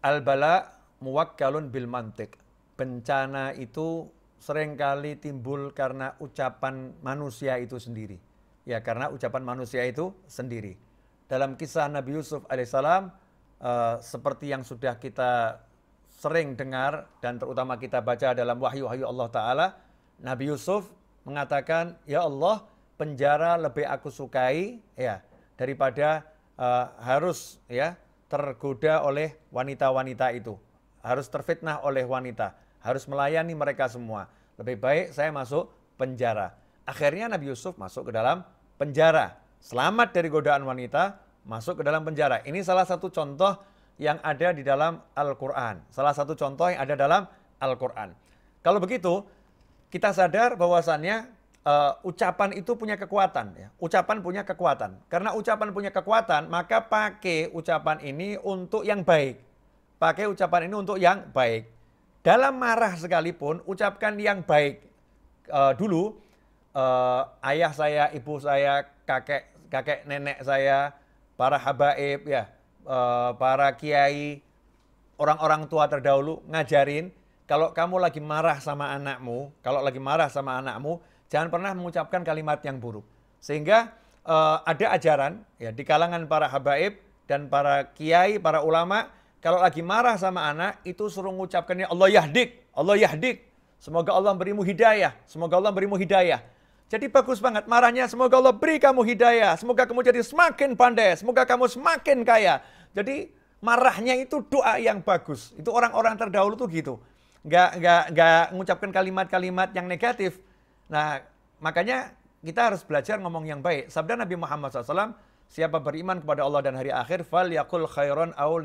Al-bala muwakkalun bil mantik. Bencana itu seringkali timbul karena ucapan manusia itu sendiri. Ya karena ucapan manusia itu sendiri. Dalam kisah Nabi Yusuf alaihissalam uh, seperti yang sudah kita sering dengar dan terutama kita baca dalam wahyu-wahyu Allah Ta'ala, Nabi Yusuf mengatakan, Ya Allah, penjara lebih aku sukai ya daripada uh, harus ya tergoda oleh wanita-wanita itu. Harus terfitnah oleh wanita. Harus melayani mereka semua. Lebih baik saya masuk penjara. Akhirnya Nabi Yusuf masuk ke dalam penjara. Selamat dari godaan wanita, masuk ke dalam penjara. Ini salah satu contoh yang ada di dalam Al-Quran. Salah satu contoh yang ada dalam Al-Quran. Kalau begitu, kita sadar bahwasannya uh, ucapan itu punya kekuatan ya. Ucapan punya kekuatan. Karena ucapan punya kekuatan, maka pakai ucapan ini untuk yang baik. Pakai ucapan ini untuk yang baik. Dalam marah sekalipun ucapkan yang baik. Uh, dulu uh, ayah saya, ibu saya, kakek kakek nenek saya, para habaib ya, uh, para kiai, orang-orang tua terdahulu ngajarin kalau kamu lagi marah sama anakmu, kalau lagi marah sama anakmu, Jangan pernah mengucapkan kalimat yang buruk. Sehingga uh, ada ajaran ya di kalangan para habaib dan para kiai, para ulama, kalau lagi marah sama anak itu suruh mengucapkannya Allah yahdik, Allah yahdik. Semoga Allah berimu hidayah, semoga Allah berimu hidayah. Jadi bagus banget marahnya. Semoga Allah beri kamu hidayah. Semoga kamu jadi semakin pandai. Semoga kamu semakin kaya. Jadi marahnya itu doa yang bagus. Itu orang-orang terdahulu tuh gitu. Nggak, nggak, nggak mengucapkan kalimat-kalimat yang negatif. Nah, makanya kita harus belajar ngomong yang baik. Sabda Nabi Muhammad SAW, siapa beriman kepada Allah dan hari akhir, fal yakul khairon au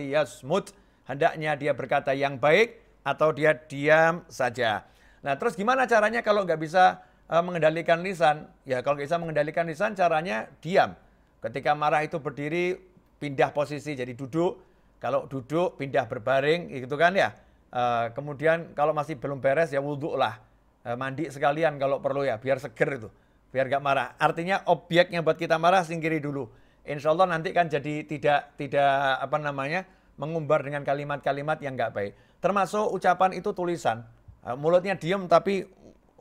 Hendaknya dia berkata yang baik atau dia diam saja. Nah, terus gimana caranya kalau nggak bisa uh, mengendalikan lisan? Ya, kalau nggak bisa mengendalikan lisan, caranya diam. Ketika marah itu berdiri, pindah posisi jadi duduk. Kalau duduk, pindah berbaring, gitu kan ya. Uh, kemudian kalau masih belum beres, ya wuduklah Eh, mandi sekalian kalau perlu ya, biar seger itu. Biar gak marah. Artinya objek yang buat kita marah singkiri dulu. Insya Allah nanti kan jadi tidak tidak apa namanya mengumbar dengan kalimat-kalimat yang gak baik. Termasuk ucapan itu tulisan. Eh, mulutnya diem tapi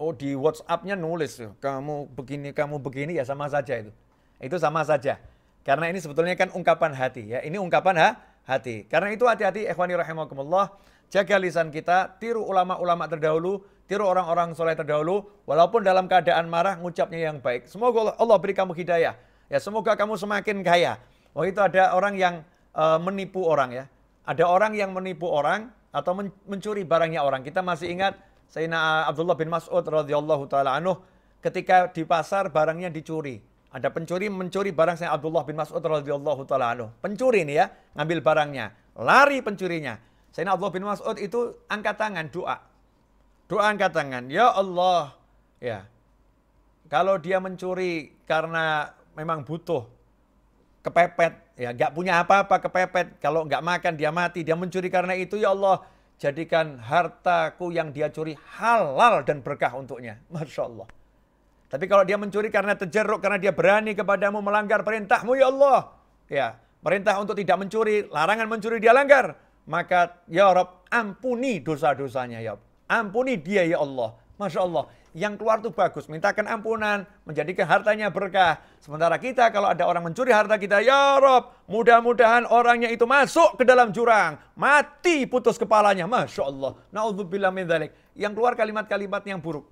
oh di WhatsApp-nya nulis kamu begini kamu begini ya sama saja itu. Itu sama saja. Karena ini sebetulnya kan ungkapan hati ya. Ini ungkapan ha, hati. Karena itu hati-hati ikhwani rahimakumullah Jaga lisan kita, tiru ulama-ulama terdahulu, tiru orang-orang soleh terdahulu, walaupun dalam keadaan marah, ngucapnya yang baik. Semoga Allah beri kamu hidayah. Ya, semoga kamu semakin kaya. Oh, itu ada orang yang uh, menipu orang ya. Ada orang yang menipu orang atau men mencuri barangnya orang. Kita masih ingat Sayyidina Abdullah bin Mas'ud radhiyallahu taala anhu ketika di pasar barangnya dicuri. Ada pencuri mencuri barang Sayyidina Abdullah bin Mas'ud radhiyallahu taala anhu. Pencuri ini ya, ngambil barangnya. Lari pencurinya. Sayyidina Abdullah bin Mas'ud itu angkat tangan doa. Doa angkat tangan. Ya Allah. Ya. Kalau dia mencuri karena memang butuh kepepet, ya nggak punya apa-apa kepepet. Kalau nggak makan dia mati. Dia mencuri karena itu ya Allah jadikan hartaku yang dia curi halal dan berkah untuknya. Masya Allah. Tapi kalau dia mencuri karena terjeruk, karena dia berani kepadamu melanggar perintahmu ya Allah. Ya, perintah untuk tidak mencuri, larangan mencuri dia langgar. Maka ya Rob, ampuni dosa-dosanya ya Rob. Ampuni dia ya Allah. Masya Allah, yang keluar itu bagus. Mintakan ampunan, menjadikan hartanya berkah. Sementara kita kalau ada orang mencuri harta kita, ya Rob, mudah-mudahan orangnya itu masuk ke dalam jurang. Mati putus kepalanya. Masya Allah. Na'udzubillah min dhalik. Yang keluar kalimat-kalimat yang buruk.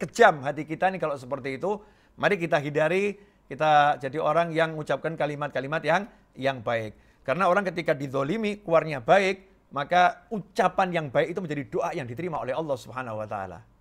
Kejam hati kita nih kalau seperti itu. Mari kita hindari, kita jadi orang yang mengucapkan kalimat-kalimat yang yang baik. Karena orang ketika didolimi, keluarnya baik, maka ucapan yang baik itu menjadi doa yang diterima oleh Allah Subhanahu wa taala.